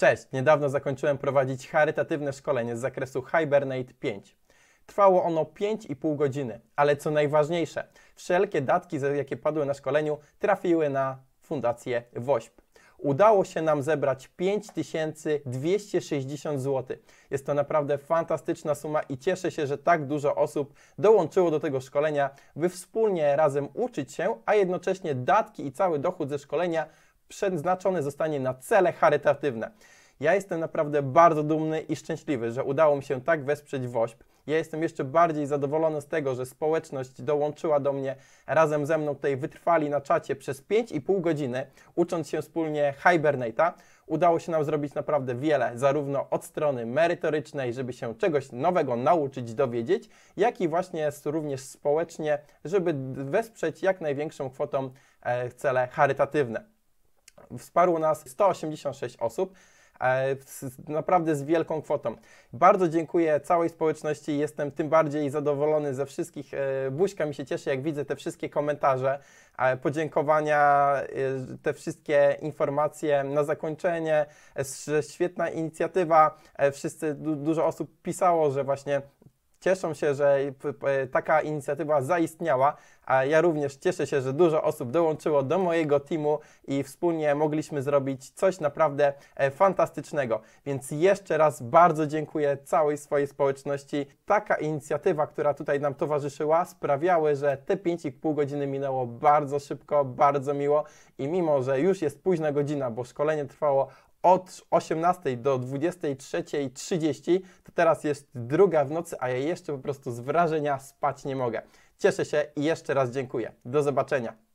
Cześć, niedawno zakończyłem prowadzić charytatywne szkolenie z zakresu Hibernate 5. Trwało ono 5,5 godziny, ale co najważniejsze, wszelkie datki, jakie padły na szkoleniu, trafiły na Fundację WOŚP. Udało się nam zebrać 5260 zł. Jest to naprawdę fantastyczna suma i cieszę się, że tak dużo osób dołączyło do tego szkolenia, by wspólnie razem uczyć się, a jednocześnie datki i cały dochód ze szkolenia przedznaczony zostanie na cele charytatywne. Ja jestem naprawdę bardzo dumny i szczęśliwy, że udało mi się tak wesprzeć WOŚP. Ja jestem jeszcze bardziej zadowolony z tego, że społeczność dołączyła do mnie razem ze mną tutaj wytrwali na czacie przez 5,5 godziny, ucząc się wspólnie Hibernate'a. Udało się nam zrobić naprawdę wiele, zarówno od strony merytorycznej, żeby się czegoś nowego nauczyć, dowiedzieć, jak i właśnie również społecznie, żeby wesprzeć jak największą kwotą e, cele charytatywne. Wsparło nas 186 osób e, naprawdę z wielką kwotą. Bardzo dziękuję całej społeczności, jestem tym bardziej zadowolony ze wszystkich. E, Buźka mi się cieszy, jak widzę te wszystkie komentarze, e, podziękowania, te wszystkie informacje na zakończenie. Świetna inicjatywa, wszyscy, dużo osób pisało, że właśnie cieszą się, że taka inicjatywa zaistniała, a ja również cieszę się, że dużo osób dołączyło do mojego teamu i wspólnie mogliśmy zrobić coś naprawdę e, fantastycznego. Więc jeszcze raz bardzo dziękuję całej swojej społeczności. Taka inicjatywa, która tutaj nam towarzyszyła, sprawiały, że te 5,5 godziny minęło bardzo szybko, bardzo miło i mimo, że już jest późna godzina, bo szkolenie trwało od 18 do 23.30, to teraz jest druga w nocy, a ja jeszcze po prostu z wrażenia spać nie mogę. Cieszę się i jeszcze raz dziękuję. Do zobaczenia.